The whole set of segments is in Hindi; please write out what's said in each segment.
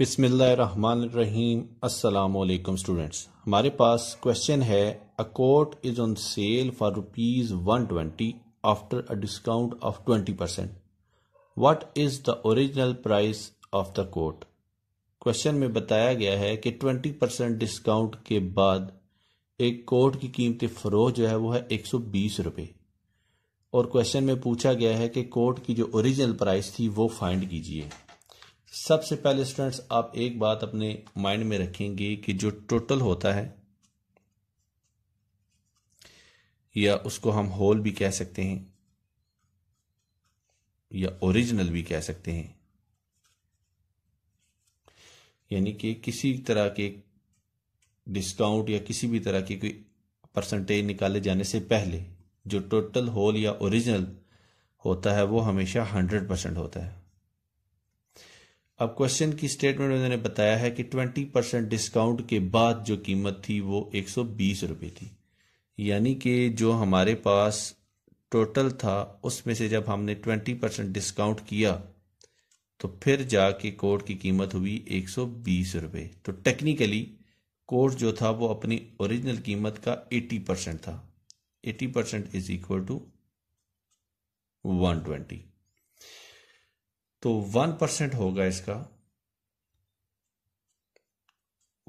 बिसमीम असलकम स्टूडेंट्स हमारे पास क्वेश्चन है a coat is on sale for rupees one twenty after a discount of twenty percent what is the original price of the coat question में बताया गया है कि ट्वेंटी परसेंट डिस्काउंट के बाद एक कोट की कीमत फ़रोह जो है वो है एक सौ बीस रुपये और क्वेश्चन में पूछा गया है कि कोट की जो ओरिजिनल प्राइस थी वो फाइंड कीजिए सबसे पहले स्टूडेंट्स आप एक बात अपने माइंड में रखेंगे कि जो टोटल होता है या उसको हम होल भी कह सकते हैं या ओरिजिनल भी कह सकते हैं यानी कि किसी तरह के डिस्काउंट या किसी भी तरह की कोई परसेंटेज निकाले जाने से पहले जो टोटल होल या ओरिजिनल होता है वो हमेशा हंड्रेड परसेंट होता है अब क्वेश्चन की स्टेटमेंट में उन्होंने बताया है कि 20 परसेंट डिस्काउंट के बाद जो कीमत थी वो एक सौ बीस रुपये थी यानी कि जो हमारे पास टोटल था उसमें से जब हमने 20 परसेंट डिस्काउंट किया तो फिर जाके कोर्ट की कीमत हुई एक सौ बीस रुपये तो टेक्निकली कोट जो था वो अपनी ओरिजिनल कीमत का 80 परसेंट था 80 percent is equal to twenty तो वन परसेंट होगा इसका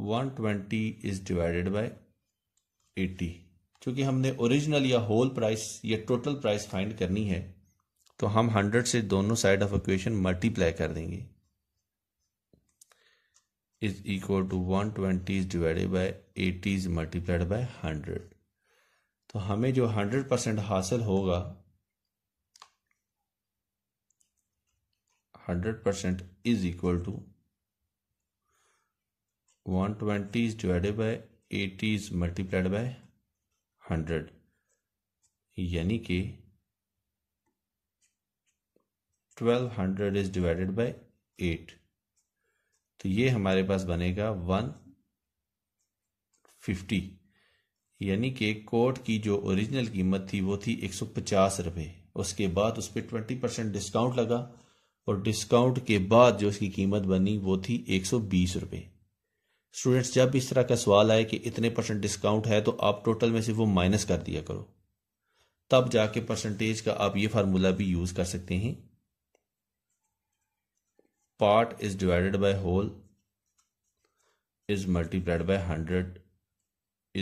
one twenty is divided by eighty क्योंकि हमने ओरिजिनल या होल प्राइस या टोटल प्राइस फाइंड करनी है तो हम हंड्रेड से दोनों साइड ऑफ इक्वेशन मल्टीप्लाई कर देंगे is equal to one twenty is divided by eighty is multiplied by hundred तो हमें जो हंड्रेड परसेंट हासिल होगा hundred percent is equal to one twenty is divided by eighty is multiplied by hundred यानी कि twelve hundred is divided by eight तो ये हमारे पास बनेगा वन फिफ्टी यानी कि कोट की जो ओरिजिनल कीमत थी वो थी एक सौ पचास रुपये उसके बाद उस पर ट्वेंटी परसेंट डिस्काउंट लगा और डिस्काउंट के बाद जो इसकी कीमत बनी वो थी एक सौ बीस स्टूडेंट्स जब इस तरह का सवाल आए कि इतने परसेंट डिस्काउंट है तो आप टोटल में से वो माइनस कर दिया करो तब जाके परसेंटेज का आप ये फार्मूला भी यूज कर सकते हैं part is divided by whole is multiplied by hundred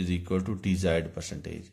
is equal to desired percentage